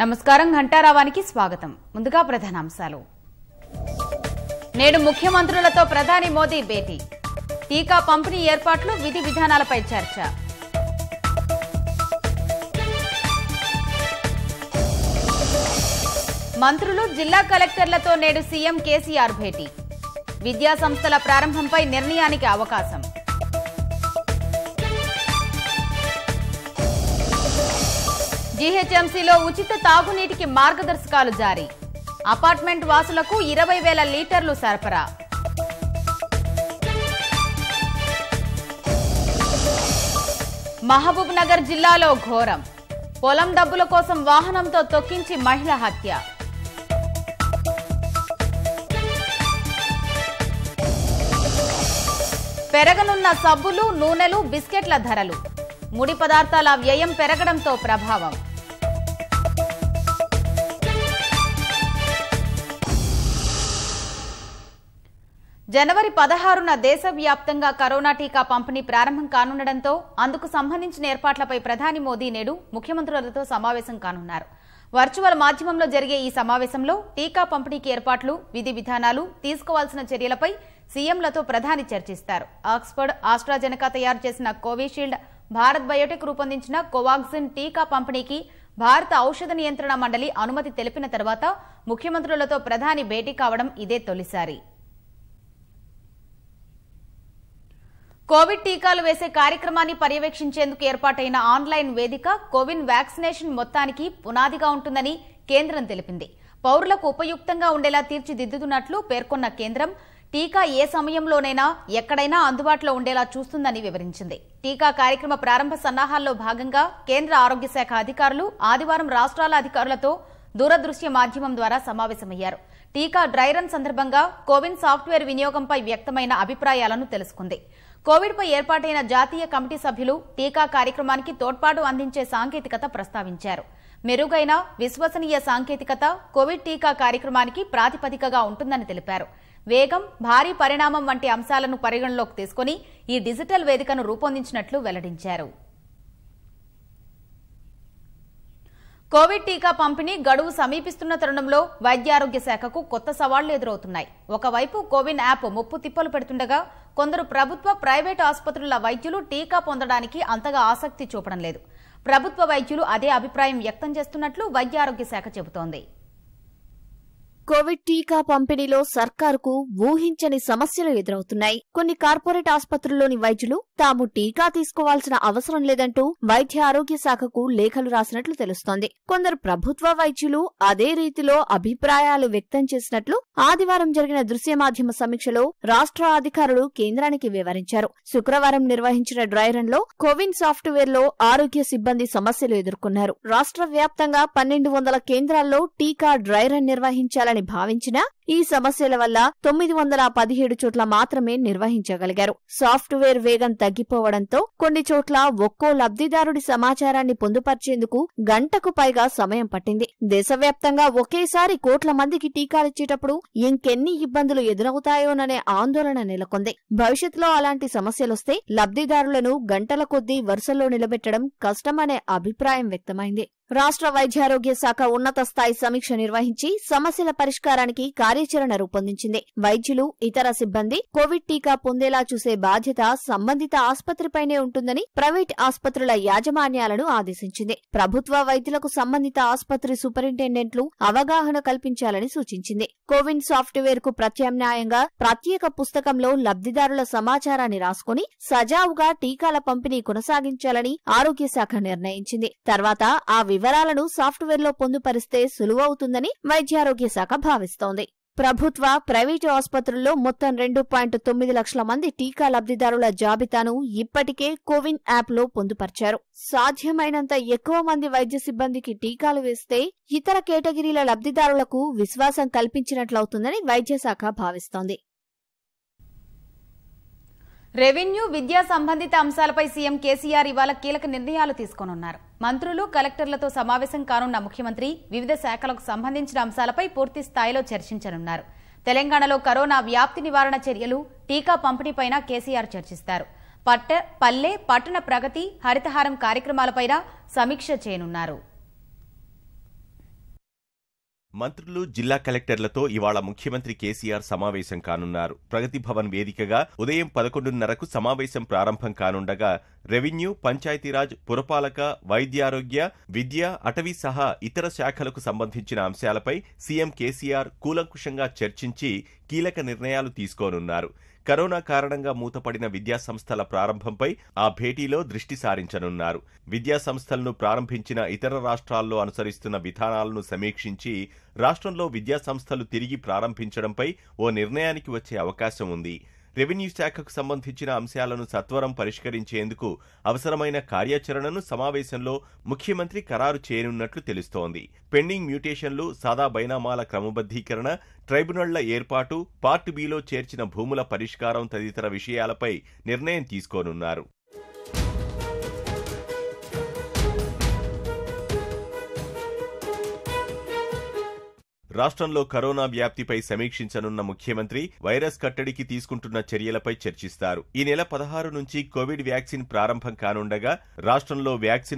నమస్కారం ఘంటారావానికి స్వాగతం ముందుగా ప్రధానాంశాలు నేడు ముఖ్యమంత్రులతో ప్రధాని మోదీ భేటీ టీకా పంపిణీ ఏర్పాట్లు విధి విధానాలపై చర్చ మంత్రులు జిల్లా కలెక్టర్లతో నేడు సీఎం కేసీఆర్ భేటీ విద్యాసంస్థల ప్రారంభంపై నిర్ణయానికి అవకాశం జీహెచ్ఎంసీలో ఉచిత తాగునీటికి మార్గదర్శకాలు జారీ అపార్ట్మెంట్ వాసులకు ఇరవై వేల లీటర్లు సరఫరా మహబూబ్ నగర్ జిల్లాలో ఘోరం పొలం డబ్బుల కోసం వాహనంతో తొక్కించి మహిళ హత్య పెరగనున్న సబ్బులు నూనెలు బిస్కెట్ల ధరలు ముడి పదార్థాల వ్యయం పెరగడంతో ప్రభావం జనవరి పదహారున దేశవ్యాప్తంగా కరోనా టీకా పంపిణీ ప్రారంభం కానుండడంతో అందుకు సంబంధించిన ఏర్పాట్లపై ప్రధాని మోదీ నేడు ముఖ్యమంత్రులతో సమావేశం కానున్నారు వర్చువల్ మాధ్యమంలో జరిగే ఈ సమావేశంలో టీకా పంపిణీకి ఏర్పాట్లు విధి విధానాలు తీసుకోవాల్సిన చర్యలపై సీఎంలతో ప్రధాని చర్చిస్తారు ఆక్స్ఫర్డ్ ఆస్ట్రాజెనకా తయారు చేసిన కోవిషీల్డ్ భారత్ బయోటెక్ రూపొందించిన కోవాక్సిన్ టీకా పంపిణీకి భారత ఔషధ నియంత్రణ మండలి అనుమతి తెలిపిన తర్వాత ముఖ్యమంత్రులతో ప్రధాని భేటీ కావడం ఇదే తొలిసారి కోవిడ్ టీకాలు వేసే కార్యక్రమాన్ని పర్యవేక్షించేందుకు ఏర్పాటైన ఆన్లైన్ వేదిక కోవిన్ వ్యాక్సినేషన్ మొత్తానికి పునాదిగా ఉంటుందని కేంద్రం తెలిపింది పౌరులకు ఉపయుక్తంగా ఉండేలా తీర్చిదిద్దుతున్నట్లు పేర్కొన్న కేంద్రం టీకా ఏ సమయంలోనైనా ఎక్కడైనా అందుబాటులో ఉండేలా చూస్తుందని వివరించింది టీకా కార్యక్రమ ప్రారంభ సన్నాహాల్లో భాగంగా కేంద్ర ఆరోగ్య శాఖ అధికారులు ఆదివారం రాష్ట్రాల అధికారులతో దూరదృశ్య మాధ్యమం ద్వారా సమావేశమయ్యారు టీకా డ్రై రన్ సందర్భంగా కోవిన్ సాఫ్ట్వేర్ వినియోగంపై వ్యక్తమైన అభిప్రాయాలను తెలుసుకుంది పై ఏర్పాటైన జాతీయ కమిటీ సభ్యులు టీకా కార్యక్రమానికి తోడ్పాటు అందించే సాంకేతికత ప్రస్తావించారు మెరుగైన విశ్వసనీయ సాంకేతికత కోవిడ్ టీకా కార్యక్రమానికి ప్రాతిపదికగా ఉంటుందని తెలిపారు వేగం భారీ పరిణామం వంటి అంశాలను పరిగణలోకి తీసుకుని ఈ డిజిటల్ వేదికను రూపొందించినట్లు వెల్లడించారు కోవిడ్ టీకా పంపిణీ గడువు సమీపిస్తున్న తరుణంలో వైద్యారోగ్య శాఖకు కొత్త సవాళ్లు ఎదురవుతున్నాయి ఒకవైపు కోవిన్ యాప్ ముప్పు తిప్పలు పెడుతుండగా కొందరు ప్రభుత్వ ప్రైవేటు ఆసుపత్రుల వైద్యులు టీకా పొందడానికి అంతగా ఆసక్తి చూపడం లేదు ప్రభుత్వ వైద్యులు అదే అభిప్రాయం వ్యక్తం చేస్తున్నట్లు వైద్యారోగ్య శాఖ చెబుతోంది కోవిడ్ టీకా పంపిణీలో సర్కారుకు ఊహించని సమస్యలు ఎదురవుతున్నాయి కొన్ని కార్పొరేట్ ఆసుపత్రుల్లోని వైద్యులు తాము టీకా తీసుకోవాల్సిన అవసరం లేదంటూ వైద్య ఆరోగ్య శాఖకు లేఖలు రాసినట్లు తెలుస్తోంది కొందరు ప్రభుత్వ వైద్యులు అదే రీతిలో అభిప్రాయాలు వ్యక్తం చేసినట్లు ఆదివారం జరిగిన దృశ్య మాధ్యమ సమీక్షలో రాష్ట్ర అధికారులు కేంద్రానికి వివరించారు శుక్రవారం నిర్వహించిన డ్రై రన్ లో కోవిన్ సాఫ్ట్వేర్ లో ఆరోగ్య సిబ్బంది సమస్యలు ఎదుర్కొన్నారు రాష్ట్ర వ్యాప్తంగా పన్నెండు వందల కేంద్రాల్లో టీకా డ్రై రన్ నిర్వహించాలని అని భావించినా ఈ సమస్యల వల్ల తొమ్మిది వందల పదిహేడు చోట్ల మాత్రమే నిర్వహించగలిగారు సాఫ్ట్వేర్ వేగం తగ్గిపోవడంతో కొన్ని చోట్ల ఒక్కో లబ్ధిదారుడి సమాచారాన్ని పొందుపర్చేందుకు గంటకు పైగా సమయం పట్టింది దేశవ్యాప్తంగా ఒకేసారి కోట్ల మందికి టీకాలిచ్చేటప్పుడు ఇంకెన్ని ఇబ్బందులు ఎదురవుతాయోననే ఆందోళన నెలకొంది భవిష్యత్తులో అలాంటి సమస్యలొస్తే లబ్ధిదారులను గంటల కొద్దీ వరుసలో నిలబెట్టడం కష్టమనే అభిప్రాయం వ్యక్తమైంది రాష్ట్ర వైద్యారోగ్య శాఖ ఉన్నత స్థాయి సమీక్ష నిర్వహించి సమస్యల పరిష్కారానికి కార్యాచరణ రూపొందించింది వైద్యులు ఇతర సిబ్బంది కోవిడ్ టీకా పొందేలా చూసే బాధ్యత సంబంధిత ఆసుపత్రిపైనే ఉంటుందని ప్రైవేట్ ఆసుపత్రుల యాజమాన్యాలను ఆదేశించింది ప్రభుత్వ వైద్యులకు సంబంధిత ఆసుపత్రి సూపరింటెండెంట్లు అవగాహన కల్పించాలని సూచించింది కోవిన్ సాఫ్ట్వేర్ కు ప్రత్యామ్నాయంగా ప్రత్యేక పుస్తకంలో లబ్దిదారుల సమాచారాన్ని రాసుకుని సజావుగా టీకాల పంపిణీ కొనసాగించాలని ఆరోగ్య శాఖ నిర్ణయించింది తర్వాత ఆ వివరాలను సాఫ్ట్వేర్లో పొందుపరిస్తే సులువవుతుందని వైద్యారోగ్య శాఖ భావిస్తోంది ప్రభుత్వ ప్రైవేటు ఆసుపత్రుల్లో మొత్తం రెండు పాయింట్ తొమ్మిది లక్షల మంది టీకా లబ్ధిదారుల జాబితాను ఇప్పటికే కోవిన్ యాప్లో పొందుపరిచారు సాధ్యమైనంత ఎక్కువ మంది వైద్య సిబ్బందికి టీకాలు వేస్తే ఇతర కేటగిరీల లబ్ధిదారులకు విశ్వాసం కల్పించినట్లవుతుందని వైద్యశాఖ భావిస్తోంది రెవెన్యూ విద్యా సంబంధిత అంశాలపై సీఎం కేసీఆర్ ఇవాళ కీలక నిర్ణయాలు తీసుకోనున్నారు మంత్రులు కలెక్టర్లతో సమావేశం కానున్న ముఖ్యమంత్రి వివిధ శాఖలకు సంబంధించిన అంశాలపై పూర్తి స్థాయిలో చర్చించనున్నారు తెలంగాణలో కరోనా వ్యాప్తి నివారణ చర్యలు టీకా పంపిణీపైన కేసీఆర్ చర్చిస్తారు పట్ట పల్లె పట్టణ ప్రగతి హరితహారం కార్యక్రమాలపైన సమీక్ష చేయనున్నారు మంత్రులు జిల్లా కలెక్టర్లతో ఇవాళ ముఖ్యమంత్రి కేసీఆర్ సమావేశం కానున్నారు ప్రగతి భవన్ వేదికగా ఉదయం పదకొండున్నరకు సమావేశం ప్రారంభం కానుండగా రెవెన్యూ పంచాయతీరాజ్ పురపాలక వైద్యారోగ్య విద్య అటవీ సహా ఇతర శాఖలకు సంబంధించిన అంశాలపై సీఎం కేసీఆర్ కూలంకుషంగా చర్చించి కీలక నిర్ణయాలు తీసుకోనున్నారు కరోనా కారణంగా మూతపడిన విద్యాసంస్థల ప్రారంభంపై ఆ భేటీలో దృష్టి సారించనున్నారు విద్యాసంస్థలను ప్రారంభించిన ఇతర రాష్ట్రాల్లో అనుసరిస్తున్న విధానాలను సమీక్షించి రాష్ట్రంలో విద్యాసంస్థలు తిరిగి ప్రారంభించడంపై ఓ నిర్ణయానికి వచ్చే అవకాశం ఉంది రెవెన్యూ శాఖకు సంబంధించిన అంశాలను సత్వరం పరిష్కరించేందుకు అవసరమైన కార్యాచరణను సమావేశంలో ముఖ్యమంత్రి ఖరారు చేయనున్నట్లు తెలుస్తోంది పెండింగ్ మ్యూటేషన్లు సాదా బైనామాల క్రమబద్ధీకరణ ట్రైబ్యునళ్ల ఏర్పాటు పార్ట్ బిలో చేర్చిన భూముల పరిష్కారం తదితర విషయాలపై నిర్ణయం తీసుకోనున్నారు రాష్ట్రంలో కరోనా వ్యాప్తిపై సమీక్షించనున్న ముఖ్యమంత్రి వైరస్ కట్టడికి తీసుకుంటున్న చర్యలపై చర్చిస్తారు ఈ నెల పదహారు నుంచి కోవిడ్ వ్యాక్సిన్ ప్రారంభం కానుండగా రాష్ట్రంలో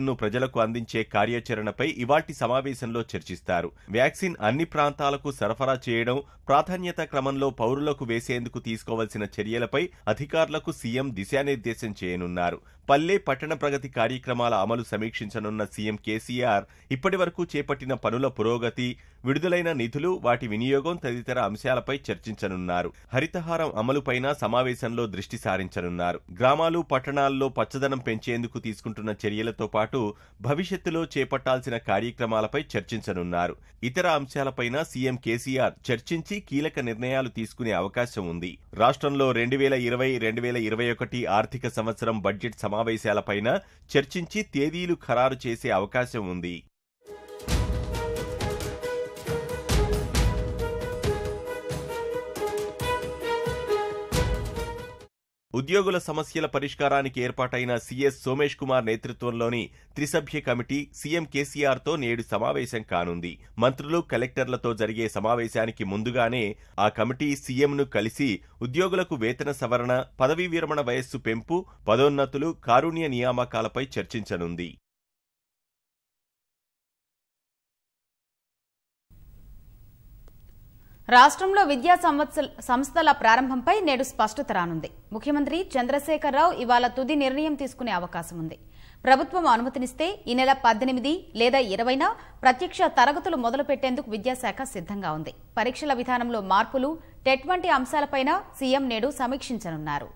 ను ప్రజలకు అందించే కార్యాచరణపై ఇవాటి సమావేశంలో చర్చిస్తారు వ్యాక్సిన్ అన్ని ప్రాంతాలకు సరఫరా చేయడం ప్రాధాన్యత క్రమంలో పౌరులకు వేసేందుకు తీసుకోవాల్సిన చర్యలపై అధికారులకు సీఎం దిశానిర్దేశం చేయనున్నారు పల్లె పట్టణ ప్రగతి కార్యక్రమాల అమలు సమీక్షించనున్న సీఎం కేసీఆర్ ఇప్పటి వరకు చేపట్టిన పనుల పురోగతి విడుదలైన నిధులు వాటి వినియోగం తదితర అంశాలపై చర్చించనున్నారు హరితహారం అమలుపైన సమావేశంలో దృష్టి సారించనున్నారు గ్రామాలు పట్టణాల్లో పచ్చదనం పెంచేందుకు తీసుకుంటున్న చర్యలతో పాటు భవిష్యత్తులో చేపట్టాల్సిన కార్యక్రమాలపై చర్చించనున్నారు ఇతర అంశాలపైన సీఎం కేసీఆర్ చర్చించి కీలక నిర్ణయాలు తీసుకునే అవకాశం ఉంది రాష్ట్రంలో రెండు వేల ఇరవై రెండు వేల ఇరవై ఒకటి ఆర్థిక సంవత్సరం బడ్జెట్ సమావేశాలపైన చర్చించి తేదీలు ఖరారు చేసే అవకాశం ఉంది ఉద్యోగుల సమస్యల పరిష్కారానికి ఏర్పాటైన సీఎస్ సోమేష్ కుమార్ నేతృత్వంలోని త్రిసభ్య కమిటీ సీఎం కేసీఆర్తో నేడు సమావేశం కానుంది మంత్రులు కలెక్టర్లతో జరిగే సమావేశానికి ముందుగానే ఆ కమిటీ సీఎంను కలిసి ఉద్యోగులకు వేతన సవరణ పదవీ విరమణ వయస్సు పెంపు పదోన్నతులు కారుణ్య నియామకాలపై చర్చించనుంది రాష్ట్రంలో విద్యా సంస్థల ప్రారంభంపై నేడు స్పష్టత రానుంది ముఖ్యమంత్రి చంద్రశేఖరరావు ఇవాళ తుది నిర్ణయం తీసుకునే అవకాశం ఉంది ప్రభుత్వం అనుమతినిస్తే ఈ నెల పద్దెనిమిది లేదా ఇరవైన ప్రత్యక్ష తరగతులు మొదలుపెట్టేందుకు విద్యాశాఖ సిద్దంగా ఉంది పరీక్షల విధానంలో మార్పులు టెట్ వంటి అంశాలపైన సీఎం నేడు సమీక్షించనున్నారు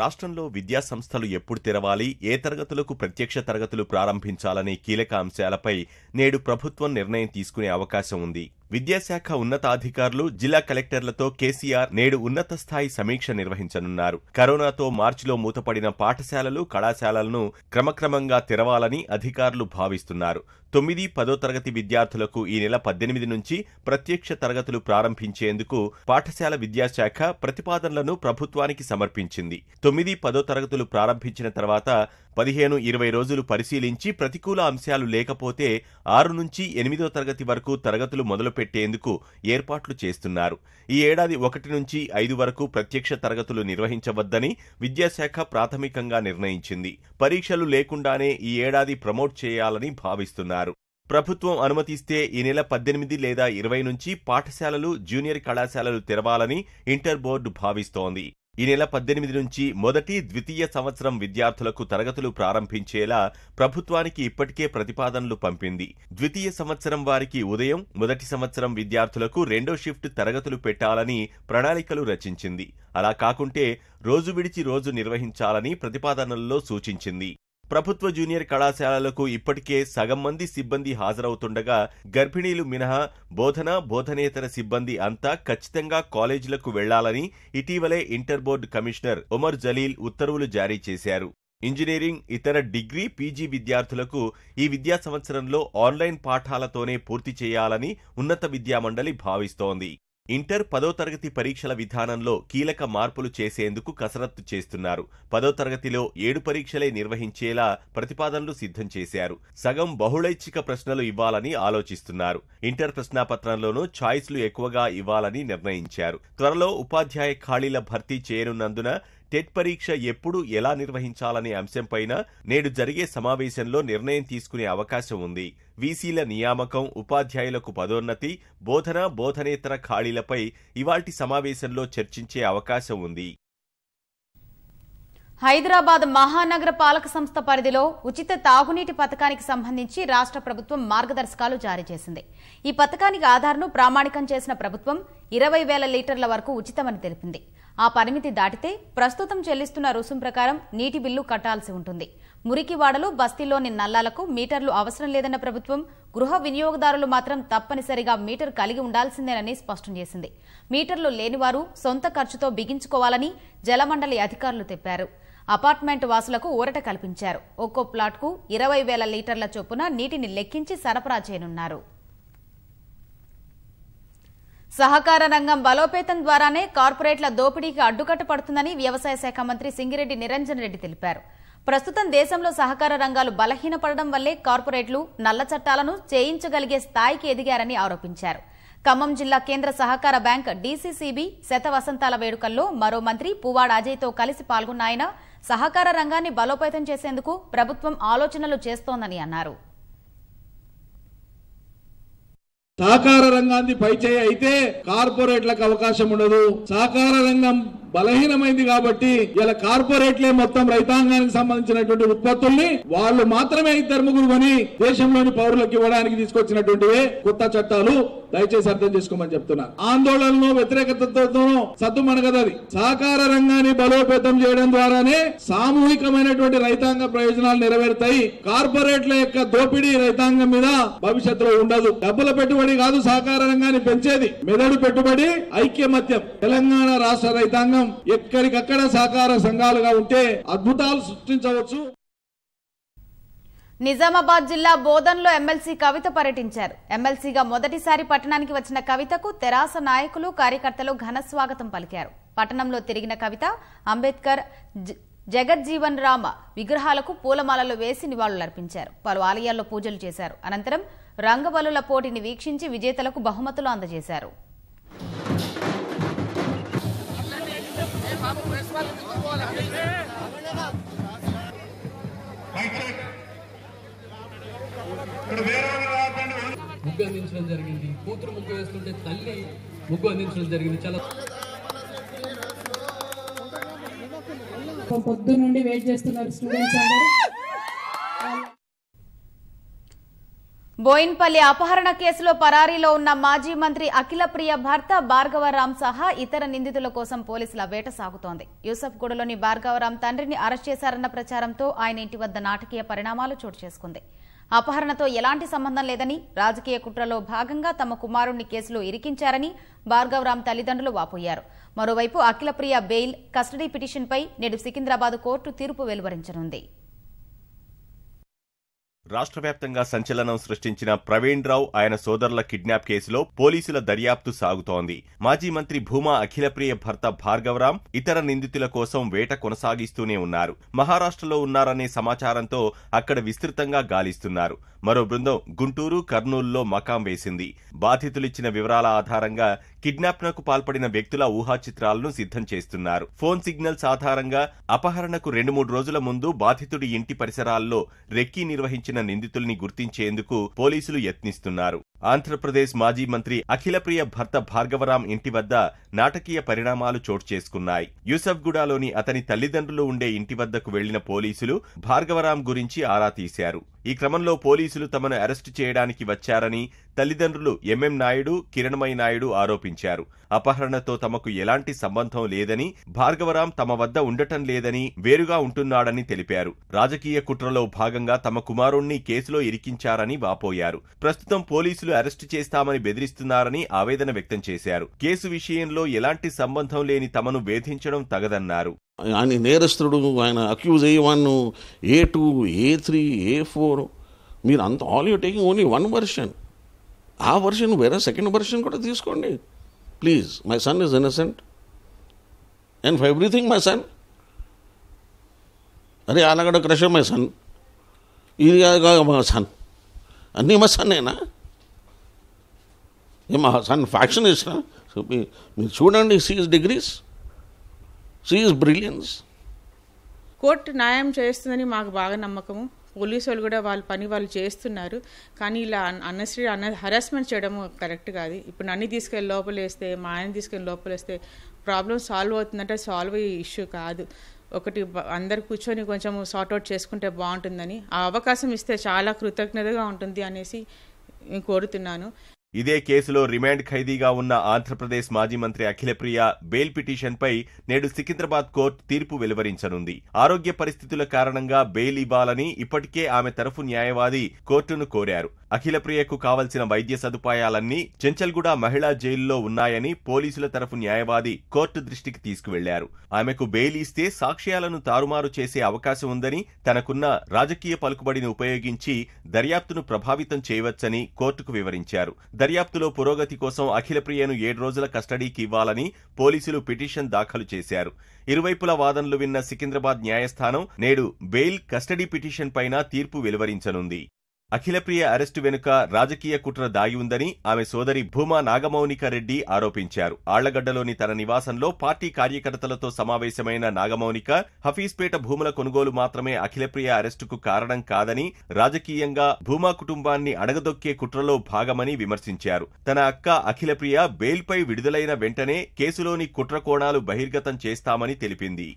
రాష్ట్రంలో విద్యా సంస్థలు ఎప్పుడు తెరవాలి ఏ తరగతులకు ప్రత్యక్ష తరగతులు ప్రారంభించాలనే కీలక అంశాలపై నేడు ప్రభుత్వం నిర్ణయం తీసుకునే అవకాశం ఉంది విద్యాశాఖ ఉన్నతాధికారులు జిల్లా కలెక్టర్లతో కేసీఆర్ నేడు ఉన్నత స్థాయి సమీక్ష నిర్వహించనున్నారు కరోనాతో మార్చిలో మూతపడిన పాఠశాలలు కళాశాలలను క్రమక్రమంగా తెరవాలని అధికారులు భావిస్తున్నారు తొమ్మిది పదో తరగతి విద్యార్థులకు ఈ నెల పద్దెనిమిది నుంచి ప్రత్యక్ష తరగతులు ప్రారంభించేందుకు పాఠశాల విద్యాశాఖ ప్రతిపాదనలను ప్రభుత్వానికి సమర్పించింది తొమ్మిది పదో తరగతులు ప్రారంభించిన తర్వాత పదిహేను ఇరవై రోజులు పరిశీలించి ప్రతికూల అంశాలు లేకపోతే ఆరు నుంచి ఎనిమిదో తరగతి వరకు తరగతులు మొదలుపెట్టేందుకు ఏర్పాట్లు చేస్తున్నారు ఈ ఏడాది ఒకటి నుంచి ఐదు వరకు ప్రత్యక్ష తరగతులు నిర్వహించవద్దని విద్యాశాఖ ప్రాథమికంగా నిర్ణయించింది పరీక్షలు లేకుండానే ఈ ఏడాది ప్రమోట్ చేయాలని భావిస్తున్నారు ప్రభుత్వం అనుమతిస్తే ఈ నెల పద్దెనిమిది లేదా ఇరవై నుంచి పాఠశాలలు జూనియర్ కళాశాలలు తెరవాలని ఇంటర్ బోర్డు భావిస్తోంది ఈ నెల పద్దెనిమిది నుంచి మొదటి ద్వితీయ సంవత్సరం విద్యార్థులకు తరగతులు ప్రారంభించేలా ప్రభుత్వానికి ఇప్పటికే ప్రతిపాదనలు పంపింది ద్వితీయ సంవత్సరం వారికి ఉదయం మొదటి సంవత్సరం విద్యార్థులకు రెండో షిఫ్ట్ తరగతులు పెట్టాలని ప్రణాళికలు రచించింది అలా కాకుంటే రోజు విడిచి రోజు నిర్వహించాలని ప్రతిపాదనల్లో సూచించింది ప్రభుత్వ జూనియర్ కళాశాలలకు ఇప్పటికే సగం మంది సిబ్బంది హాజరవుతుండగా గర్భిణీలు మినహా బోధన బోధనేతర సిబ్బంది అంతా ఖచ్చితంగా కాలేజీలకు వెళ్లాలని ఇటీవలే inter board commissioner Omar Jaleel ఉత్తర్వులు జారీ చేశారు ఇంజనీరింగ్ ఇతర డిగ్రీ పీజీ విద్యార్థులకు ఈ విద్యా సంవత్సరంలో ఆన్లైన్ పాఠాలతోనే పూర్తి చేయాలని ఉన్నత విద్యామండలి భావిస్తోంది ఇంటర్ పదో తరగతి పరీక్షల విధానంలో కీలక మార్పులు చేసేందుకు కసరత్తు చేస్తున్నారు పదో తరగతిలో ఏడు పరీక్షలే నిర్వహించేలా ప్రతిపాదనలు సిద్ధం చేశారు సగం బహుళైచ్ఛిక ప్రశ్నలు ఇవ్వాలని ఆలోచిస్తున్నారు ఇంటర్ ప్రశ్నాపత్రంలోనూ ఛాయిస్లు ఎక్కువగా ఇవ్వాలని నిర్ణయించారు త్వరలో ఉపాధ్యాయ ఖాళీల భర్తీ చేయనున్నందున టెట్ పరీక్ష ఎప్పుడు ఎలా నిర్వహించాలనే అంశంపైన నేడు జరిగే సమావేశంలో నిర్ణయం తీసుకునే అవకాశం ఉంది వీసీల నియామకం ఉపాధ్యాయులకు పదోన్నతి బోధన బోధనేతర ఖాళీలపై ఇవాల్టి సమావేశంలో చర్చించే అవకాశం ఉంది హైదరాబాద్ మహానగర పాలక సంస్థ పరిధిలో ఉచిత తాగునీటి పథకానికి సంబంధించి రాష్ట్ర ప్రభుత్వం మార్గదర్శకాలు జారీ చేసింది ఈ పథకానికి ఆధార్ను ప్రామాణికం చేసిన ప్రభుత్వం ఇరవై వేల లీటర్ల వరకు ఉచితమని తెలిపింది ఆ పరిమితి దాటితే ప్రస్తుతం చెల్లిస్తున్న రుసుం ప్రకారం నీటి బిల్లు కట్టాల్సి ఉంటుంది వాడలు బస్తీలోని నల్లాలకు మీటర్లు అవసరం లేదన్న ప్రభుత్వం గృహ వినియోగదారులు మాత్రం తప్పనిసరిగా మీటర్ కలిగి ఉండాల్సిందేనని స్పష్టం చేసింది మీటర్లు లేనివారు సొంత ఖర్చుతో బిగించుకోవాలని జలమండలి అధికారులు తెప్పారు అపార్ట్మెంట్ వాసులకు ఊరట కల్పించారు ఒక్కో ప్లాట్కు ఇరవై వేల లీటర్ల చొప్పున నీటిని లెక్కించి సరఫరా చేయనున్నారు సహకార రంగం బలోపేతం ద్వారానే కార్పొరేట్ల దోపిడీకి అడ్డుకట్ట పడుతుందని వ్యవసాయ శాఖ మంత్రి సింగిరెడ్డి నిరంజన్ రెడ్డి తెలిపారు ప్రస్తుతం దేశంలో సహకార రంగాలు బలహీనపడడం వల్లే కార్పొరేట్లు నల్ల చట్టాలను చేయించగలిగే స్థాయికి ఎదిగారని ఆరోపించారు ఖమ్మం జిల్లా కేంద్ర సహకార బ్యాంక్ డీసీసీబీ శతవసంతాల వేడుకల్లో మరో మంత్రి పువ్వాడ అజయ్తో కలిసి పాల్గొన్న ఆయన సహకార రంగాన్ని బలోపేతం చేసేందుకు ప్రభుత్వం ఆలోచనలు చేస్తోందని అన్నారు సహకార రంగాన్ని పైచేయి అయితే కార్పొరేట్లకు అవకాశం ఉండదు సహకార రంగం బలహీనమైంది కాబట్టి ఇలా కార్పొరేట్లే మొత్తం రైతాంగానికి సంబంధించినటువంటి ఉత్పత్తుల్ని వాళ్ళు మాత్రమే ధర్మగురు అని దేశంలోని పౌరులకు ఇవ్వడానికి తీసుకొచ్చినటువంటివే కొత్త చట్టాలు దయచేసి అర్థం చేసుకోమని చెప్తున్నా ఆందోళనలో వ్యతిరేకతతో సద్దుమణగదది సహకార రంగాన్ని బలోపేతం చేయడం ద్వారానే సామూహికమైనటువంటి రైతాంగ ప్రయోజనాలు నెరవేరుతాయి కార్పొరేట్ల యొక్క దోపిడీ రైతాంగం మీద భవిష్యత్తులో ఉండదు డబ్బుల పెట్టుబడి పెట్టుబడి కాదు సహకార రంగాన్ని పెంచేది మెదడు పెట్టుబడి ఐక్యమత్యం తెలంగాణ రాష్ట్ర రైతాంగం ఎక్కడికక్కడ సహకార సంఘాలుగా ఉంటే అద్భుతాలు సృష్టించవచ్చు నిజామాబాద్ జిల్లా బోధన్లో ఎమ్మెల్సీ కవిత పర్యటించారు ఎమ్మెల్సీగా మొదటిసారి పట్టణానికి వచ్చిన కవితకు తెరాస నాయకులు కార్యకర్తలు ఘన స్వాగతం పలికారు పట్టణంలో తిరిగిన కవిత అంబేద్కర్ జగజ్జీవన్ రామ విగ్రహాలకు పూలమాలలు వేసి నివాళులర్పించారు పలు ఆలయాల్లో పూజలు చేశారు అనంతరం రంగబలుల పోటీని వీక్షించి విజేతలకు బహుమతులు అందజేశారు ముగ్గు అందించడం జరిగింది కూతురు ముగ్గు వేస్తుంటే తల్లి ముగ్గు అందించడం జరిగింది చాలా పొద్దు నుండి వెయిట్ చేస్తున్నారు స్టూడెంట్స్ అందరూ బోయిన్పల్లి అపహరణ కేసులో పరారీలో ఉన్న మాజీ మంత్రి అఖిలప్రియ భర్త భార్గవరాం సహా ఇతర నిందితుల కోసం పోలీసుల వేట సాగుతోంది యూసఫ్ గూడలోని భార్గవరాం తండ్రిని అరెస్ట్ చేశారన్న ప్రచారంతో ఆయన ఇంటి వద్ద నాటకీయ పరిణామాలు చోటు చేసుకుంది అపహరణతో ఎలాంటి సంబంధం లేదని రాజకీయ కుట్రలో భాగంగా తమ కుమారుణ్ణి కేసులో ఇరికించారని భార్గవరాం తల్లిదండ్రులు వాపోయారు మరోవైపు అఖిలప్రియ బెయిల్ కస్టడీ పిటిషన్పై నేడు సికింద్రాబాద్ కోర్టు తీర్పు వెలువరించనుంది రాష్ట్ర వ్యాప్తంగా సంచలనం సృష్టించిన ప్రవీణ్ రావు ఆయన సోదరుల కిడ్నాప్ కేసులో పోలీసుల దర్యాప్తు సాగుతోంది మాజీ మంత్రి భూమా అఖిలప్రియ భర్త భార్గవరాం ఇతర నిందితుల కోసం వేట కొనసాగిస్తూనే ఉన్నారు మహారాష్ట్రలో ఉన్నారనే సమాచారంతో అక్కడ విస్తృతంగా గాలిస్తున్నారు మరో బృందం గుంటూరు కర్నూలులో మకాం వేసింది బాధితులిచ్చిన వివరాల ఆధారంగా కిడ్నాప్నకు పాల్పడిన వ్యక్తుల ఊహా చిత్రాలను సిద్ధం చేస్తున్నారు ఫోన్ సిగ్నల్స్ ఆధారంగా అపహరణకు రెండు మూడు రోజుల ముందు బాధితుడి ఇంటి పరిసరాల్లో రెక్కీ నిర్వహించిన నిందితుల్ని గుర్తించేందుకు పోలీసులు యత్నిస్తున్నారు ఆంధ్రప్రదేశ్ మాజీ మంత్రి అఖిలప్రియ భర్త భార్గవరాం ఇంటి వద్ద నాటకీయ పరిణామాలు చోటు చేసుకున్నాయి యూసఫ్గూడలోని అతని తల్లిదండ్రులు ఉండే ఇంటి వద్దకు వెళ్లిన పోలీసులు భార్గవరాం గురించి ఆరా తీశారు ఈ క్రమంలో పోలీసులు తమను అరెస్టు చేయడానికి వచ్చారని తల్లిదండ్రులు ఎంఎం నాయుడు కిరణ్మయి నాయుడు ఆరోపించారు అపహరణతో తమకు ఎలాంటి సంబంధం లేదని భార్గవరాం తమ వద్ద ఉండటం లేదని వేరుగా ఉంటున్నాడని తెలిపారు రాజకీయ కుట్రలో భాగంగా తమ కుమారుణ్ణి కేసులో ఇరికించారని వాపోయారు ప్రస్తుతం పోలీసులు పోలీసులు అరెస్టు చేస్తామని బెదిరిస్తున్నారని ఆవేదన వ్యక్తం చేశారు కేసు విషయంలో ఎలాంటి సంబంధం లేని తమను వేధించడం తగదన్నారు ఆయన నేరస్తుడు ఆయన accused A one A two A three A four మీరు అంత all you taking only one version ఆ వర్షన్ వేరే సెకండ్ వర్షన్ కూడా తీసుకోండి please my son is innocent and for everything my son అరే ఆలగడ క్రష్ మై సన్ ఇది మా సన్ అన్నీ మా సన్నేనా మా సన్ ఫ్యాక్షన్ ఇచ్చిన మీరు చూడండి సీఈస్ డిగ్రీస్ సీఈస్ బ్రిలియన్స్ కోర్టు న్యాయం చేస్తుందని మాకు బాగా నమ్మకము పోలీసు వాళ్ళు కూడా వాళ్ళ పని వాళ్ళు చేస్తున్నారు కానీ ఇలా అన్నశ్రీ అన్న హరాస్మెంట్ చేయడం కరెక్ట్ కాదు ఇప్పుడు నన్ను తీసుకెళ్ళి లోపలేస్తే మా ఆయన తీసుకెళ్ళి లోపలేస్తే ప్రాబ్లం సాల్వ్ అవుతుందంటే సాల్వ్ అయ్యే ఇష్యూ కాదు ఒకటి అందరు కూర్చొని కొంచెం సార్ట్అవుట్ చేసుకుంటే బాగుంటుందని ఆ అవకాశం ఇస్తే చాలా కృతజ్ఞతగా ఉంటుంది అనేసి నేను కోరుతున్నాను ఇదే కేసులో రిమాండ్ ఖైదీగా ఉన్న ఆంధ్రప్రదేశ్ మాజీ మంత్రి అఖిలప్రియ బెయిల్ పిటిషన్పై నేడు సికింద్రాబాద్ కోర్టు తీర్పు వెలువరించనుంది ఆరోగ్య పరిస్థితుల కారణంగా బెయిల్ ఇవ్వాలని ఇప్పటికే ఆమె తరఫు న్యాయవాది కోర్టును కోరారు అఖిలప్రియకు కావలసిన వైద్య సదుపాయాలన్నీ చెంచల్గూడ మహిళా జైల్లో ఉన్నాయని పోలీసుల తరఫు న్యాయవాది కోర్టు దృష్టికి తీసుకువెళ్లారు ఆమెకు బెయిల్ ఇస్తే సాక్ష్యాలను తారుమారు చేసే అవకాశం ఉందని తనకున్న రాజకీయ పలుకుబడిని ఉపయోగించి దర్యాప్తును ప్రభావితం చేయవచ్చని కోర్టుకు వివరించారు దర్యాప్తులో పురోగతి కోసం అఖిలప్రియను ఏడు రోజుల కస్టడీకి ఇవ్వాలని పోలీసులు పిటిషన్ దాఖలు చేశారు ఇరువైపుల వాదనలు విన్న సికింద్రాబాద్ న్యాయస్థానం నేడు బెయిల్ కస్టడీ పిటిషన్ పైన తీర్పు వెలువరించనుంది అఖిలప్రియ అరెస్టు వెనుక రాజకీయ కుట్ర దాగి ఉందని ఆమె సోదరి భూమా నాగమౌనిక రెడ్డి ఆరోపించారు ఆళ్లగడ్డలోని తన నివాసంలో పార్టీ కార్యకర్తలతో సమావేశమైన నాగమౌనిక హఫీజ్పేట భూముల కొనుగోలు మాత్రమే అఖిలప్రియ అరెస్టుకు కారణం కాదని రాజకీయంగా భూమా కుటుంబాన్ని అణగదొక్కే కుట్రలో భాగమని విమర్శించారు తన అక్క అఖిలప్రియ బెయిల్పై విడుదలైన వెంటనే కేసులోని కుట్ర కోణాలు బహిర్గతం చేస్తామని తెలిపింది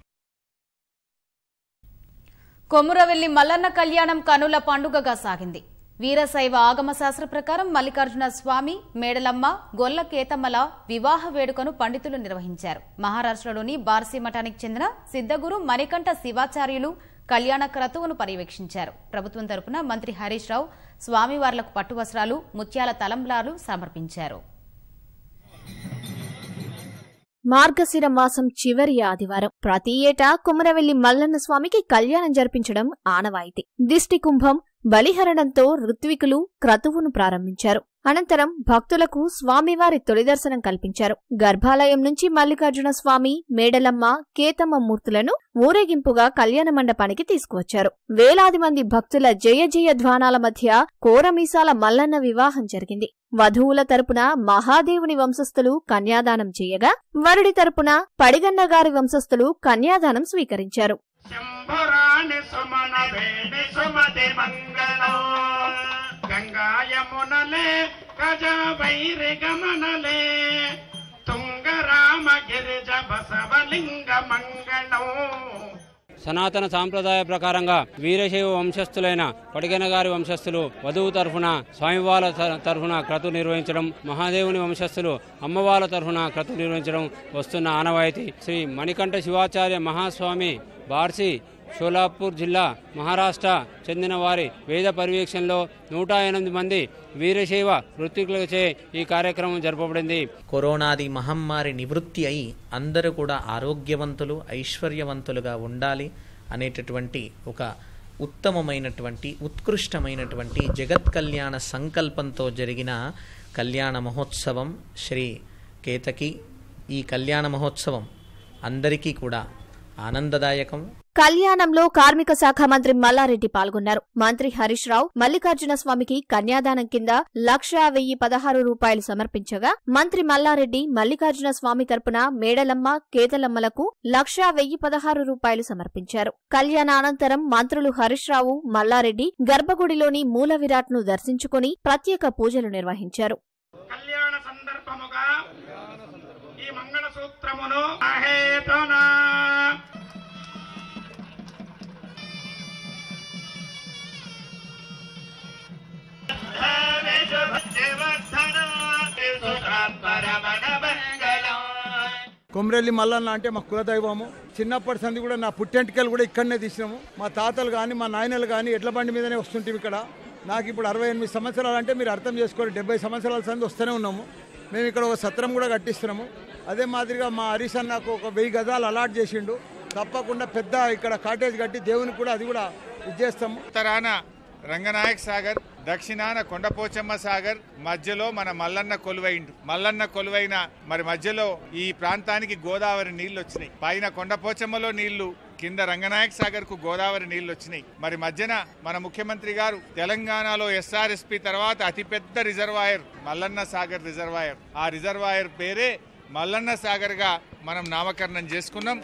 కొమురవెల్లి మల్లన్న కళ్యాణం కనుల పండుగగా సాగింది వీరశైవ ఆగమశాస్త్ర ప్రకారం మల్లికార్జున స్వామి మేడలమ్మ గొల్ల కేతమ్మల వివాహ వేడుకను పండితులు నిర్వహించారు మహారాష్ట్రలోని బార్సీ మఠానికి చెందిన సిద్ధగురు మణికంఠ శివాచార్యులు కళ్యాణ క్రతువును పర్యవేక్షించారు ప్రభుత్వం తరపున మంత్రి హరీష్ రావు స్వామివార్లకు పట్టువస్త్రాలు ముత్యాల తలంబ్లాలు సమర్పించారు మార్గశిర మాసం చివరి ఆదివారం ప్రతి ఏటా కుమరవెల్లి మల్లన్న స్వామికి కళ్యాణం జరిపించడం ఆనవాయితీ దిష్టి కుంభం బలిహరణంతో ఋత్వికులు క్రతువును ప్రారంభించారు అనంతరం భక్తులకు స్వామివారి తొలి దర్శనం కల్పించారు గర్భాలయం నుంచి మల్లికార్జున స్వామి మేడలమ్మ కేతమ్మ మూర్తులను ఊరేగింపుగా కళ్యాణ మండపానికి తీసుకువచ్చారు వేలాది మంది భక్తుల జయ జయ ధ్వానాల మధ్య కోరమీసాల మల్లన్న వివాహం జరిగింది వధువుల తరపున మహాదేవుని వంశస్థులు కన్యాదానం చేయగా వరుడి తరపున పడిగన్నగారి వంశస్థులు కన్యాదానం స్వీకరించారు గాయమునలే గజ వైరి గమనలే తుంగరామగిరిజ బసవలింగ మంగళం సనాతన సాంప్రదాయ ప్రకారంగా వీరశైవ వంశస్థులైన పడిగన గారి వంశస్థులు వధువు తరఫున స్వామివాల తరఫున క్రతు నిర్వహించడం మహాదేవుని వంశస్థులు అమ్మవాల తరఫున క్రతు నిర్వహించడం వస్తున్న ఆనవాయితీ శ్రీ మణికంఠ శివాచార్య మహాస్వామి బార్సి షోలాపూర్ జిల్లా మహారాష్ట్ర చెందిన వారి వేద పర్యవేక్షణలో నూట ఎనిమిది మంది వీరశైవ వృత్తికులచే ఈ కార్యక్రమం జరపబడింది కరోనాది మహమ్మారి నివృత్తి అయి అందరూ కూడా ఆరోగ్యవంతులు ఐశ్వర్యవంతులుగా ఉండాలి అనేటటువంటి ఒక ఉత్తమమైనటువంటి ఉత్కృష్టమైనటువంటి జగత్ కళ్యాణ సంకల్పంతో జరిగిన కళ్యాణ మహోత్సవం శ్రీ కేతకి ఈ కళ్యాణ మహోత్సవం అందరికీ కూడా ఆనందదాయకం కళ్యాణంలో కార్మిక శాఖ మంత్రి మల్లారెడ్డి పాల్గొన్నారు మంత్రి హరీష్ రావు మల్లికార్జున స్వామికి కన్యాదానం కింద లక్ష వెయ్యి పదహారు రూపాయలు సమర్పించగా మంత్రి మల్లారెడ్డి మల్లికార్జున స్వామి తరపున మేడలమ్మ కేతలమ్మలకు లక్ష వెయ్యి పదహారు రూపాయలు సమర్పించారు కళ్యాణ అనంతరం మంత్రులు హరీష్ రావు మల్లారెడ్డి గర్భగుడిలోని మూల విరాట్ను దర్శించుకుని ప్రత్యేక పూజలు నిర్వహించారు కొమరెల్లి మల్లన్న అంటే మా కులదైవము చిన్నప్పటి సంది కూడా నా పుట్టెంటికలు కూడా ఇక్కడనే తీసినాము మా తాతలు కానీ మా నాయనలు కానీ ఎడ్ల బండి మీదనే వస్తుంటాం ఇక్కడ నాకు ఇప్పుడు అరవై ఎనిమిది సంవత్సరాలు అంటే మీరు అర్థం చేసుకోండి డెబ్బై సంవత్సరాల సంది వస్తూనే ఉన్నాము మేము ఇక్కడ ఒక సత్రం కూడా కట్టిస్తున్నాము అదే మాదిరిగా మా హరీష్ నాకు ఒక వెయ్యి గజాలు అలాట్ చేసిండు తప్పకుండా పెద్ద ఇక్కడ కాటేజ్ కట్టి దేవునికి కూడా అది కూడా ఇది చేస్తాము తరాన రంగనాయక్ సాగర్ దక్షిణాన కొండపోచమ్మ సాగర్ మధ్యలో మన మల్లన్న కొలువైండు మల్లన్న కొలువైన మరి మధ్యలో ఈ ప్రాంతానికి గోదావరి నీళ్లు వచ్చినాయి పైన కొండపోచమ్మలో నీళ్లు కింద రంగనాయక్ సాగర్ కు గోదావరి నీళ్లు వచ్చినాయి మరి మధ్యన మన ముఖ్యమంత్రి గారు తెలంగాణలో ఎస్ఆర్ఎస్పి తర్వాత అతిపెద్ద రిజర్వాయర్ మల్లన్న సాగర్ రిజర్వాయర్ ఆ రిజర్వాయర్ పేరే మల్లన్న గా మనం నామకరణం చేసుకున్నాం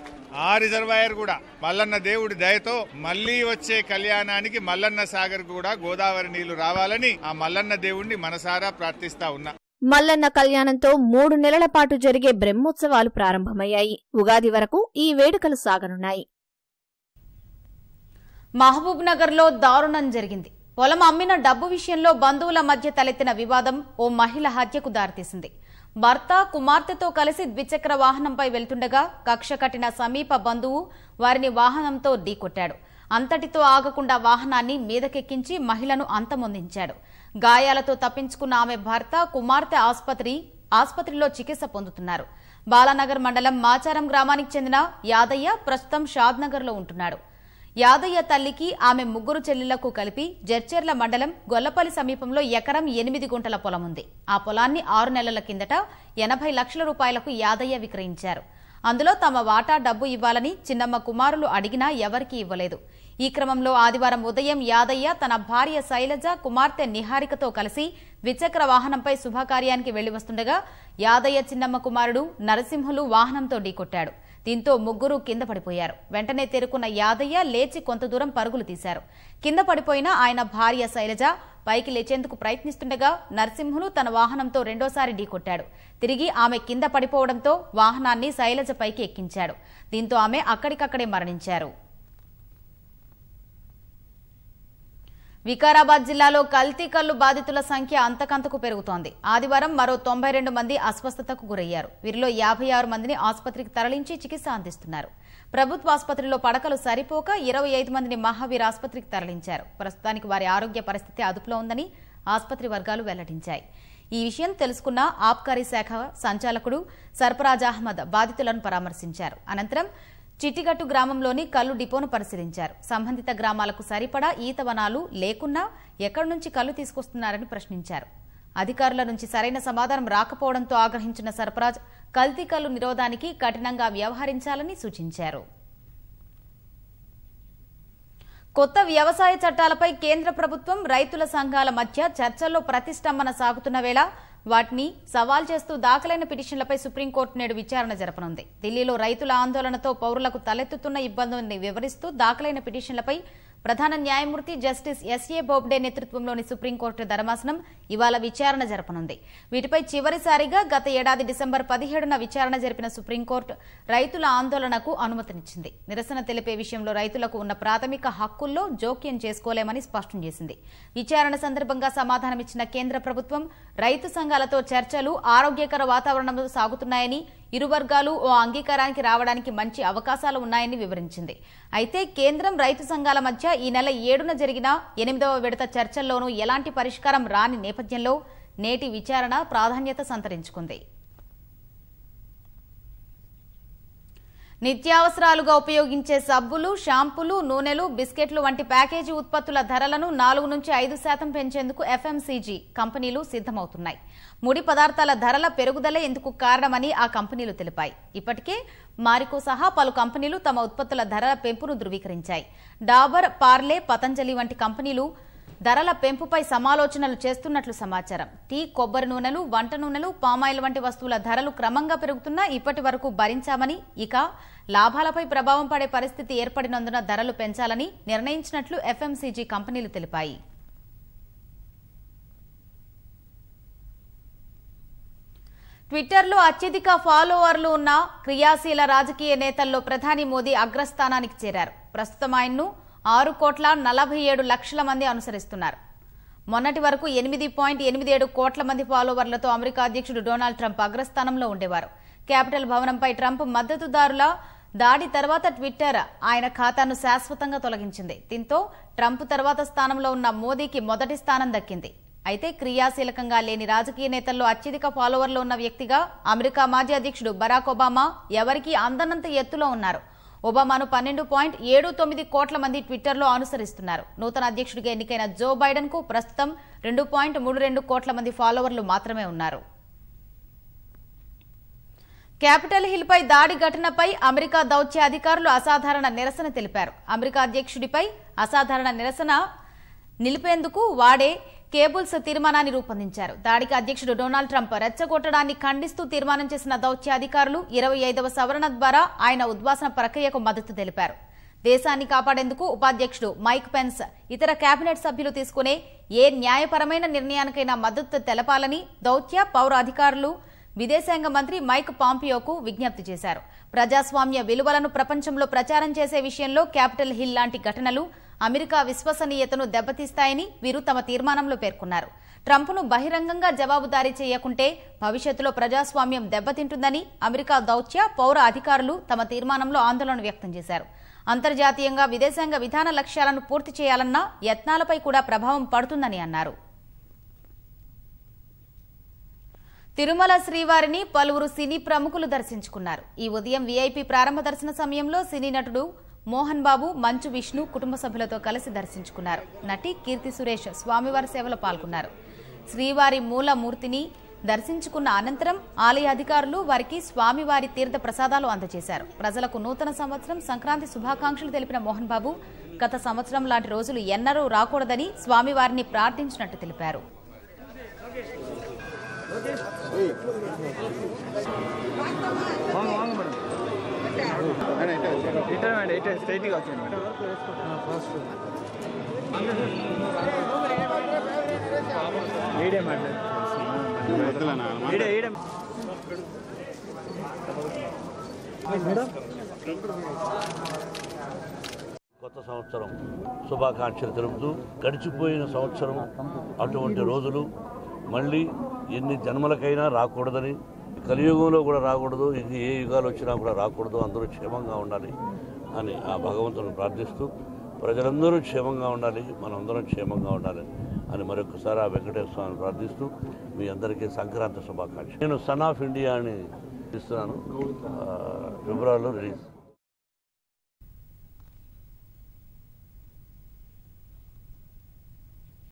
ఆ రిజర్వాయర్ కూడా మల్లన్న దేవుడి దయతో మళ్లీ వచ్చే కళ్యాణానికి మల్లన్న సాగర్ కూడా గోదావరి నీళ్లు రావాలని ఆ మల్లన్న దేవుణ్ణి మనసారా ప్రార్థిస్తా ఉన్నా మల్లన్న కళ్యాణంతో మూడు నెలల పాటు జరిగే బ్రహ్మోత్సవాలు ప్రారంభమయ్యాయి ఉగాది వరకు ఈ వేడుకలు సాగనున్నాయి మహబూబ్ నగర్లో దారుణం జరిగింది పొలం అమ్మిన డబ్బు విషయంలో బంధువుల మధ్య తలెత్తిన వివాదం ఓ మహిళ హత్యకు దారితీసింది భర్త కుమార్తెతో కలిసి ద్విచక్ర వాహనంపై వెళ్తుండగా కక్ష కట్టిన సమీప బంధువు వారిని వాహనంతో ఢీకొట్టాడు అంతటితో ఆగకుండా వాహనాన్ని మీదకెక్కించి మహిళను అంతమొందించాడు గాయాలతో తప్పించుకున్న ఆమె భర్త కుమార్తె ఆసుపత్రి ఆసుపత్రిలో చికిత్స పొందుతున్నారు బాలానగర్ మండలం మాచారం గ్రామానికి చెందిన యాదయ్య ప్రస్తుతం షాద్నగర్లో ఉంటున్నాడు యాదయ్య తల్లికి ఆమె ముగ్గురు చెల్లెళ్లకు కలిపి జర్చెర్ల మండలం గొల్లపల్లి సమీపంలో ఎకరం ఎనిమిది గుంటల పొలం ఉంది ఆ పొలాన్ని ఆరు నెలల కిందట ఎనభై లక్షల రూపాయలకు యాదయ్య విక్రయించారు అందులో తమ వాటా డబ్బు ఇవ్వాలని చిన్నమ్మ కుమారులు అడిగినా ఎవరికీ ఇవ్వలేదు ఈ క్రమంలో ఆదివారం ఉదయం యాదయ్య తన భార్య శైలజ కుమార్తె నిహారికతో కలిసి ద్విచక్ర వాహనంపై శుభకార్యానికి వెళ్లి వస్తుండగా యాదయ్య చిన్నమ్మ కుమారుడు నరసింహులు వాహనంతో ఢీకొట్టాడు దీంతో ముగ్గురు కింద పడిపోయారు వెంటనే తేరుకున్న యాదయ్య లేచి కొంత దూరం పరుగులు తీశారు కింద పడిపోయిన ఆయన భార్య శైలజ పైకి లేచేందుకు ప్రయత్నిస్తుండగా నరసింహులు తన వాహనంతో రెండోసారి ఢీకొట్టాడు తిరిగి ఆమె కింద పడిపోవడంతో వాహనాన్ని శైలజ పైకి ఎక్కించాడు దీంతో ఆమె అక్కడికక్కడే మరణించారు వికారాబాద్ జిల్లాలో కల్తీ కల్లు బాధితుల సంఖ్య అంతకంతకు పెరుగుతోంది ఆదివారం మరో తొంభై మంది అస్వస్థతకు గురయ్యారు వీరిలో యాభై మందిని ఆసుపత్రికి తరలించి చికిత్స అందిస్తున్నారు ప్రభుత్వ ఆసుపత్రిలో పడకలు సరిపోక ఇరవై మందిని మహావీర్ ఆసుపత్రికి తరలించారు ప్రస్తుతానికి వారి ఆరోగ్య పరిస్థితి అదుపులో ఉందని ఆసుపత్రి వర్గాలు వెల్లడించాయి ఈ విషయం తెలుసుకున్న ఆబ్కారీ శాఖ సంచాలకుడు సర్ఫరాజ్ అహ్మద్ బాధితులను పరామర్శించారు అనంతరం చిట్టిగట్టు గ్రామంలోని కల్లు డిపోను పరిశీలించారు సంబంధిత గ్రామాలకు సరిపడా ఈత వనాలు లేకున్నా ఎక్కడి నుంచి కళ్ళు తీసుకొస్తున్నారని ప్రశ్నించారు అధికారుల నుంచి సరైన సమాధానం రాకపోవడంతో ఆగ్రహించిన సర్పరాజ్ కల్తీ కల్లు నిరోధానికి కఠినంగా వ్యవహరించాలని సూచించారు కొత్త వ్యవసాయ చట్టాలపై కేంద్ర ప్రభుత్వం రైతుల సంఘాల మధ్య చర్చల్లో ప్రతిష్టంభన సాగుతున్న వేళ వాటిని సవాల్ చేస్తూ దాఖలైన పిటిషన్లపై సుప్రీంకోర్టు నేడు విచారణ జరపనుంది ఢిల్లీలో రైతుల ఆందోళనతో పౌరులకు తలెత్తుతున్న ఇబ్బందుల్ని వివరిస్తూ దాఖలైన పిటిషన్లపై ప్రధాన న్యాయమూర్తి జస్టిస్ ఎస్ఏ బోబ్డే నేతృత్వంలోని సుప్రీంకోర్టు ధర్మాసనం ఇవాళ విచారణ జరపనుంది వీటిపై చివరిసారిగా గత ఏడాది డిసెంబర్ పదిహేడున విచారణ జరిపిన సుప్రీంకోర్టు రైతుల ఆందోళనకు అనుమతినిచ్చింది నిరసన తెలిపే విషయంలో రైతులకు ఉన్న ప్రాథమిక హక్కుల్లో జోక్యం చేసుకోలేమని స్పష్టం చేసింది విచారణ సందర్భంగా సమాధానమిచ్చిన కేంద్ర ప్రభుత్వం రైతు సంఘాలతో చర్చలు ఆరోగ్యకర వాతావరణంలో సాగుతున్నాయని ఇరు వర్గాలు ఓ అంగీకారానికి రావడానికి మంచి అవకాశాలు ఉన్నాయని వివరించింది అయితే కేంద్రం రైతు సంఘాల మధ్య ఈ నెల ఏడున జరిగిన ఎనిమిదవ విడత చర్చల్లోనూ ఎలాంటి పరిష్కారం రాని నేపథ్యంలో నేటి విచారణ ప్రాధాన్యత సంతరించుకుంది నిత్యావసరాలుగా ఉపయోగించే సబ్బులు షాంపులు నూనెలు బిస్కెట్లు వంటి ప్యాకేజీ ఉత్పత్తుల ధరలను నాలుగు నుంచి ఐదు శాతం పెంచేందుకు ఎఫ్ఎంసీజీ కంపెనీలు సిద్దమవుతున్నాయి ముడి పదార్థాల ధరల పెరుగుదలే ఇందుకు కారణమని ఆ కంపెనీలు తెలిపాయి ఇప్పటికే మారికో సహా పలు కంపెనీలు తమ ఉత్పత్తుల ధరల పెంపును ధృవీకరించాయి డాబర్ పార్లే పతంజలి వంటి కంపెనీలు ధరల పెంపుపై సమాలోచనలు చేస్తున్నట్లు సమాచారం టీ కొబ్బరి నూనెలు వంట నూనెలు పామాయిల్ వంటి వస్తువుల ధరలు క్రమంగా పెరుగుతున్నా ఇప్పటి వరకు భరించామని ఇక లాభాలపై ప్రభావం పడే పరిస్థితి ఏర్పడినందున ధరలు పెంచాలని నిర్ణయించినట్లు ఎఫ్ఎంసీజీ కంపెనీలు తెలిపాయి ట్విట్టర్లో అత్యధిక ఫాలోవర్లు ఉన్న క్రియాశీల రాజకీయ నేతల్లో ప్రధాని మోదీ అగ్రస్థానానికి చేరారు ప్రస్తుతం ఆయన్ను ఆరు కోట్ల నలభై ఏడు లక్షల మంది అనుసరిస్తున్నారు మొన్నటి వరకు ఎనిమిది పాయింట్ ఎనిమిది ఏడు కోట్ల మంది ఫాలోవర్లతో అమెరికా అధ్యక్షుడు డొనాల్డ్ ట్రంప్ అగ్రస్థానంలో ఉండేవారు క్యాపిటల్ భవనంపై ట్రంప్ మద్దతుదారుల దాడి తర్వాత ట్విట్టర్ ఆయన ఖాతాను శాశ్వతంగా తొలగించింది దీంతో ట్రంప్ తర్వాత స్థానంలో ఉన్న మోదీకి మొదటి స్థానం దక్కింది అయితే క్రియాశీలకంగా లేని రాజకీయ నేతల్లో అత్యధిక ఫాలోవర్లు ఉన్న వ్యక్తిగా అమెరికా మాజీ అధ్యక్షుడు బరాక్ ఒబామా ఎవరికీ అందనంత ఎత్తులో ఉన్నారు ఒబామాను పన్నెండు పాయింట్ ఏడు తొమ్మిది కోట్ల మంది ట్విట్టర్లో అనుసరిస్తున్నారు నూతన అధ్యక్షుడిగా ఎన్నికైన జో బైడెన్ కు ప్రస్తుతం రెండు పాయింట్ మూడు రెండు కోట్ల మంది ఫాలోవర్లు మాత్రమే ఉన్నారు క్యాపిటల్ హిల్ పై దాడి ఘటనపై అమెరికా దౌత్య అధికారులు అసాధారణ నిరసన తెలిపారు అమెరికా అధ్యక్షుడిపై అసాధారణ నిరసన నిలిపేందుకు వాడే కేబుల్స్ తీర్మానాన్ని రూపొందించారు దాడికి అధ్యక్షుడు డొనాల్డ్ ట్రంప్ రెచ్చగొట్టడాన్ని ఖండిస్తూ తీర్మానం చేసిన దౌత్యాధికారులు ఇరవై ఐదవ సవరణ ద్వారా ఆయన ఉద్వాసన ప్రక్రియకు మద్దతు తెలిపారు దేశాన్ని కాపాడేందుకు ఉపాధ్యక్షుడు మైక్ పెన్స్ ఇతర కేబినెట్ సభ్యులు తీసుకునే ఏ న్యాయపరమైన నిర్ణయానికైనా మద్దతు తెలపాలని దౌత్య పౌర అధికారులు విదేశాంగ మంత్రి మైక్ పాంపియోకు విజ్ఞప్తి చేశారు ప్రజాస్వామ్య విలువలను ప్రపంచంలో ప్రచారం చేసే విషయంలో క్యాపిటల్ హిల్ లాంటి ఘటనలు అమెరికా విశ్వసనీయతను దెబ్బతీస్తాయని వీరు తమ తీర్మానంలో పేర్కొన్నారు ట్రంప్ను బహిరంగంగా జవాబుదారీ చేయకుంటే భవిష్యత్తులో ప్రజాస్వామ్యం దెబ్బతింటుందని అమెరికా దౌత్య పౌర అధికారులు తమ తీర్మానంలో ఆందోళన వ్యక్తం చేశారు అంతర్జాతీయంగా విదేశాంగ విధాన లక్ష్యాలను పూర్తి చేయాలన్న యత్నాలపై కూడా ప్రభావం పడుతుందని అన్నారు తిరుమల శ్రీవారిని పలువురు సినీ ప్రముఖులు దర్శించుకున్నారు ఈ ఉదయం వీఐపీ ప్రారంభ దర్శన సమయంలో సినీ నటుడు మోహన్ బాబు మంచు విష్ణు కుటుంబ సభ్యులతో కలిసి దర్శించుకున్నారు నటి కీర్తి సురేష్ స్వామివారి సేవలో పాల్గొన్నారు శ్రీవారి మూలమూర్తిని దర్శించుకున్న అనంతరం ఆలయ అధికారులు వారికి స్వామివారి తీర్థ ప్రసాదాలు అందజేశారు ప్రజలకు నూతన సంవత్సరం సంక్రాంతి శుభాకాంక్షలు తెలిపిన మోహన్ బాబు గత సంవత్సరం లాంటి రోజులు ఎన్నరూ రాకూడదని స్వామివారిని ప్రార్థించినట్టు తెలిపారు రిటర్న్ అండి స్ట్రైట్గా కొత్త సంవత్సరం శుభాకాంక్షలు తెలుపుతూ గడిచిపోయిన సంవత్సరం అటువంటి రోజులు మళ్ళీ ఎన్ని జన్మలకైనా రాకూడదని కలియుగంలో కూడా రాకూడదు ఇది ఏ యుగాలు వచ్చినా కూడా రాకూడదు అందరూ క్షేమంగా ఉండాలి అని ఆ భగవంతుని ప్రార్థిస్తూ ప్రజలందరూ క్షేమంగా ఉండాలి మనందరం క్షేమంగా ఉండాలి అని మరొకసారి ఆ వెంకటేశ్వర స్వామిని ప్రార్థిస్తూ మీ అందరికీ సంక్రాంతి శుభాకాంక్ష నేను సన్ ఆఫ్ ఇండియా అని ఇస్తున్నాను ఫిబ్రవరిలో రిలీజ్